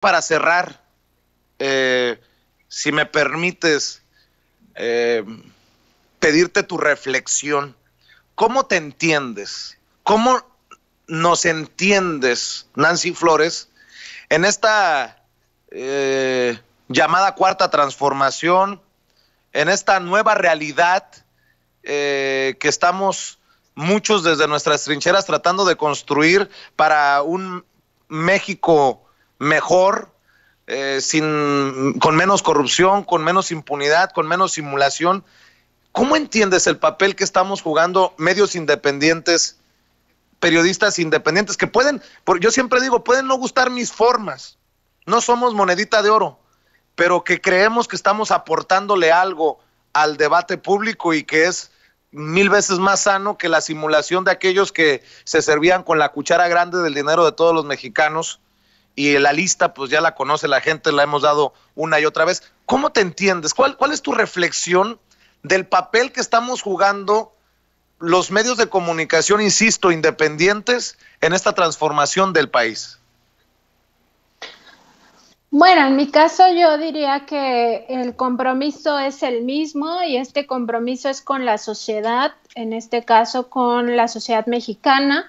para cerrar, eh, si me permites eh, pedirte tu reflexión, ¿cómo te entiendes? ¿Cómo nos entiendes, Nancy Flores, en esta eh, llamada cuarta transformación, en esta nueva realidad que estamos muchos desde nuestras trincheras tratando de construir para un México mejor, eh, sin, con menos corrupción, con menos impunidad, con menos simulación. ¿Cómo entiendes el papel que estamos jugando medios independientes, periodistas independientes, que pueden, yo siempre digo, pueden no gustar mis formas, no somos monedita de oro, pero que creemos que estamos aportándole algo al debate público y que es mil veces más sano que la simulación de aquellos que se servían con la cuchara grande del dinero de todos los mexicanos y la lista pues ya la conoce la gente, la hemos dado una y otra vez. ¿Cómo te entiendes? ¿Cuál, cuál es tu reflexión del papel que estamos jugando los medios de comunicación, insisto, independientes en esta transformación del país? Bueno, en mi caso yo diría que el compromiso es el mismo y este compromiso es con la sociedad, en este caso con la sociedad mexicana.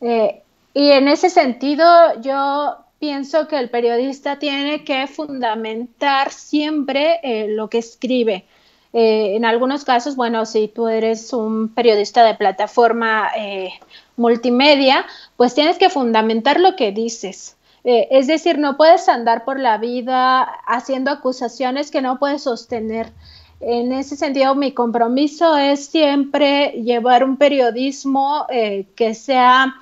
Eh, y en ese sentido yo pienso que el periodista tiene que fundamentar siempre eh, lo que escribe. Eh, en algunos casos, bueno, si tú eres un periodista de plataforma eh, multimedia, pues tienes que fundamentar lo que dices. es decir, no puedes andar por la vida haciendo acusaciones que no puedes sostener. En ese sentido, mi compromiso es siempre llevar un periodismo que sea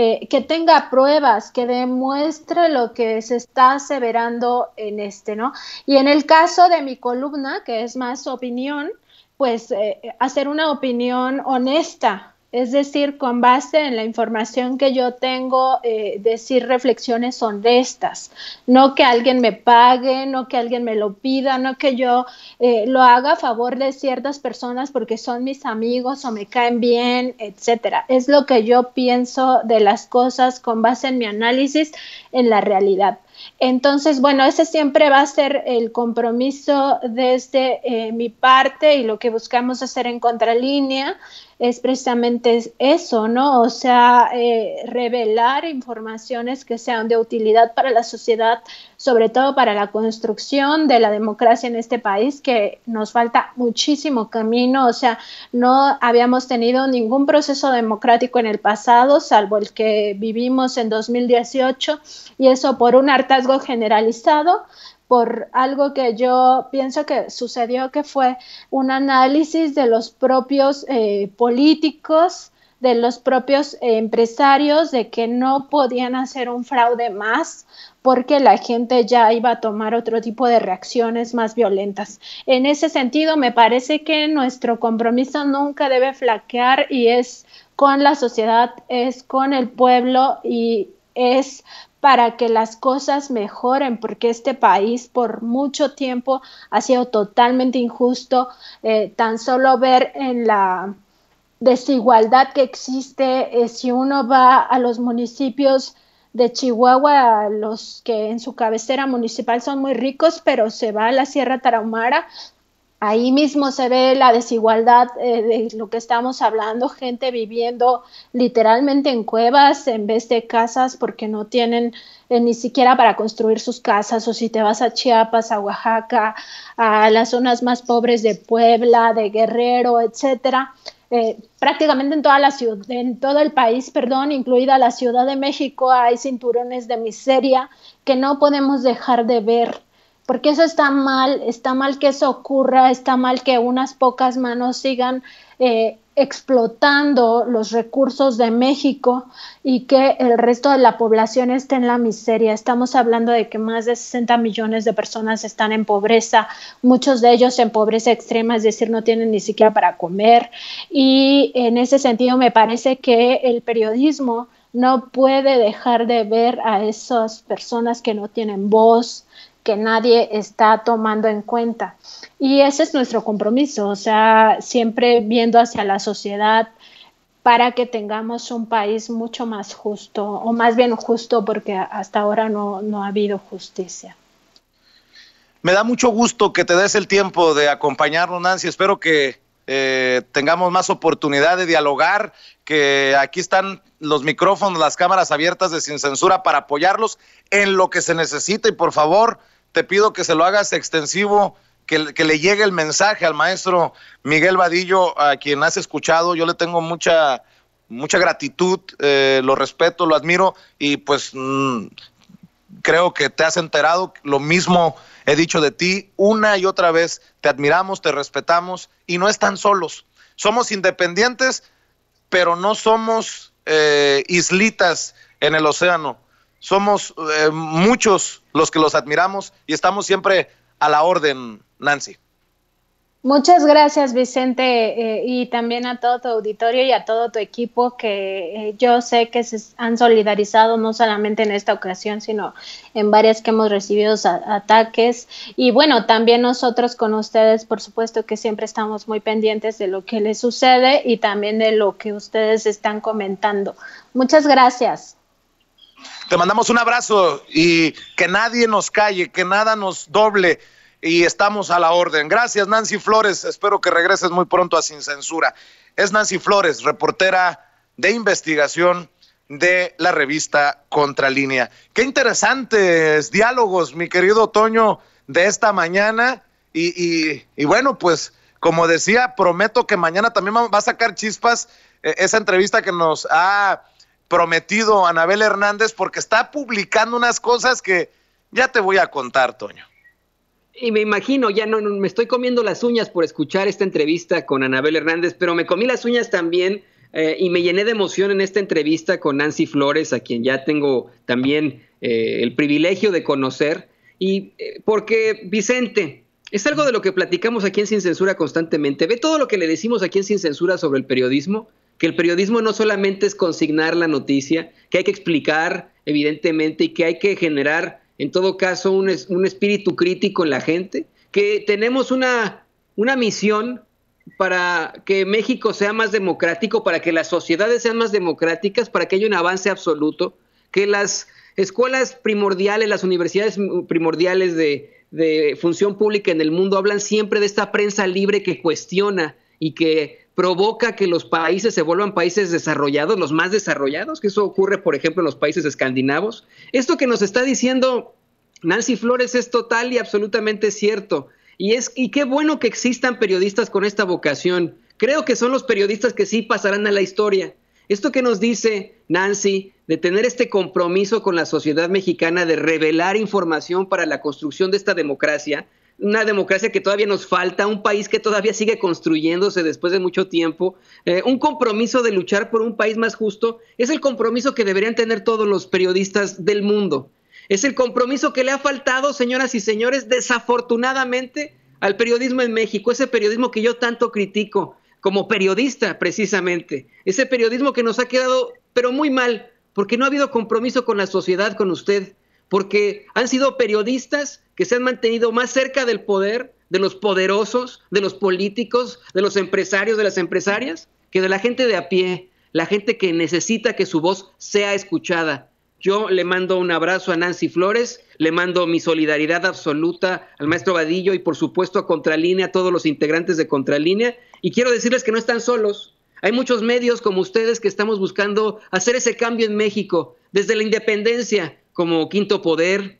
eh, que tenga pruebas, que demuestre lo que se está aseverando en este, ¿no? Y en el caso de mi columna, que es más opinión, pues eh, hacer una opinión honesta, es decir, con base en la información que yo tengo, eh, decir reflexiones honestas, no que alguien me pague, no que alguien me lo pida, no que yo eh, lo haga a favor de ciertas personas porque son mis amigos o me caen bien, etcétera. Es lo que yo pienso de las cosas con base en mi análisis en la realidad. Entonces, bueno, ese siempre va a ser el compromiso desde eh, mi parte y lo que buscamos hacer en contralínea es precisamente eso, ¿no? O sea, eh, revelar informaciones que sean de utilidad para la sociedad, sobre todo para la construcción de la democracia en este país, que nos falta muchísimo camino, o sea, no habíamos tenido ningún proceso democrático en el pasado, salvo el que vivimos en 2018, y eso por un hartazgo generalizado, por algo que yo pienso que sucedió, que fue un análisis de los propios eh, políticos de los propios empresarios de que no podían hacer un fraude más porque la gente ya iba a tomar otro tipo de reacciones más violentas. En ese sentido, me parece que nuestro compromiso nunca debe flaquear y es con la sociedad, es con el pueblo y es para que las cosas mejoren, porque este país por mucho tiempo ha sido totalmente injusto. Eh, tan solo ver en la desigualdad que existe eh, si uno va a los municipios de Chihuahua, los que en su cabecera municipal son muy ricos, pero se va a la Sierra Tarahumara, ahí mismo se ve la desigualdad eh, de lo que estamos hablando, gente viviendo literalmente en cuevas en vez de casas porque no tienen eh, ni siquiera para construir sus casas o si te vas a Chiapas, a Oaxaca, a las zonas más pobres de Puebla, de Guerrero, etcétera eh, prácticamente en toda la ciudad, en todo el país, perdón, incluida la Ciudad de México, hay cinturones de miseria que no podemos dejar de ver, porque eso está mal, está mal que eso ocurra, está mal que unas pocas manos sigan eh, explotando los recursos de México y que el resto de la población esté en la miseria. Estamos hablando de que más de 60 millones de personas están en pobreza, muchos de ellos en pobreza extrema, es decir, no tienen ni siquiera para comer. Y en ese sentido me parece que el periodismo no puede dejar de ver a esas personas que no tienen voz, que nadie está tomando en cuenta. Y ese es nuestro compromiso, o sea, siempre viendo hacia la sociedad para que tengamos un país mucho más justo, o más bien justo, porque hasta ahora no, ha habido justicia. Me da mucho gusto que te des el tiempo de acompañarnos, Nancy. Espero que eh, tengamos más oportunidad de dialogar, que aquí están los micrófonos, las cámaras abiertas de Sin Censura para apoyarlos en lo que se necesita Y por favor, te pido que se lo hagas extensivo, que, le llegue el mensaje al maestro Miguel Vadillo, a quien has escuchado. Yo le tengo mucha, mucha gratitud, eh, lo respeto, lo admiro y pues mm, creo que te has enterado. Lo mismo he dicho de ti una y otra vez. Te admiramos, te respetamos y no están solos. Somos independientes, pero no somos eh, islitas en el océano somos eh, muchos los que los admiramos y estamos siempre a la orden, Nancy. Muchas gracias, Vicente, eh, y también a todo tu auditorio y a todo tu equipo que eh, yo sé que se han solidarizado no solamente en esta ocasión, sino en varias que hemos recibido ataques. Y bueno, también nosotros con ustedes, por supuesto que siempre estamos muy pendientes de lo que les sucede y también de lo que ustedes están comentando. Muchas gracias. Te mandamos un abrazo y que nadie nos calle, que nada nos doble y estamos a la orden. Gracias Nancy Flores, espero que regreses muy pronto a Sin Censura. Es Nancy Flores, reportera de investigación de la revista Contralínea. Qué interesantes diálogos, mi querido Toño, de esta mañana. Y, bueno, pues como decía, prometo que mañana también va a sacar chispas eh, esa entrevista que nos ha prometido Anabel Hernández porque está publicando unas cosas que ya te voy a contar, Toño. Y me imagino, ya no, me estoy comiendo las uñas por escuchar esta entrevista con Anabel Hernández, pero me comí las uñas también eh, y me llené de emoción en esta entrevista con Nancy Flores, a quien ya tengo también eh, el privilegio de conocer. Y eh, porque, Vicente, es algo de lo que platicamos aquí en Sin Censura constantemente. Ve todo lo que le decimos aquí en Sin Censura sobre el periodismo que el periodismo no solamente es consignar la noticia, que hay que explicar, evidentemente, y que hay que generar, en todo caso, un, un espíritu crítico en la gente, que tenemos una, una misión para que México sea más democrático, para que las sociedades sean más democráticas, para que haya un avance absoluto, que las escuelas primordiales, las universidades primordiales de, de función pública en el mundo hablan siempre de esta prensa libre que cuestiona y que provoca que los países se vuelvan países desarrollados, los más desarrollados, que eso ocurre, por ejemplo, en los países escandinavos. Esto que nos está diciendo Nancy Flores es total y absolutamente cierto. Y, es, y qué bueno que existan periodistas con esta vocación. Creo que son los periodistas que sí pasarán a la historia. Esto que nos dice Nancy de tener este compromiso con la sociedad mexicana de revelar información para la construcción de esta democracia, una democracia que todavía nos falta, un país que todavía sigue construyéndose después de mucho tiempo, eh, un compromiso de luchar por un país más justo, es el compromiso que deberían tener todos los periodistas del mundo. Es el compromiso que le ha faltado, señoras y señores, desafortunadamente al periodismo en México, ese periodismo que yo tanto critico como periodista precisamente, ese periodismo que nos ha quedado pero muy mal, porque no ha habido compromiso con la sociedad, con usted, porque han sido periodistas que se han mantenido más cerca del poder, de los poderosos, de los políticos, de los empresarios, de las empresarias, que de la gente de a pie, la gente que necesita que su voz sea escuchada. Yo le mando un abrazo a Nancy Flores, le mando mi solidaridad absoluta al maestro Vadillo y por supuesto a Contralínea, a todos los integrantes de Contralínea. Y quiero decirles que no están solos. Hay muchos medios como ustedes que estamos buscando hacer ese cambio en México, desde la independencia, como Quinto Poder,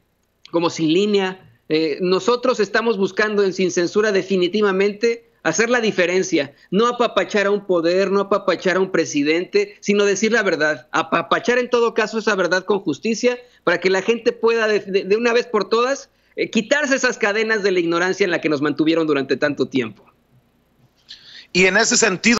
como Sin Línea, eh, nosotros estamos buscando en Sin Censura definitivamente hacer la diferencia, no apapachar a un poder, no apapachar a un presidente, sino decir la verdad, apapachar en todo caso esa verdad con justicia para que la gente pueda de, una vez por todas eh, quitarse esas cadenas de la ignorancia en la que nos mantuvieron durante tanto tiempo. Y en ese sentido...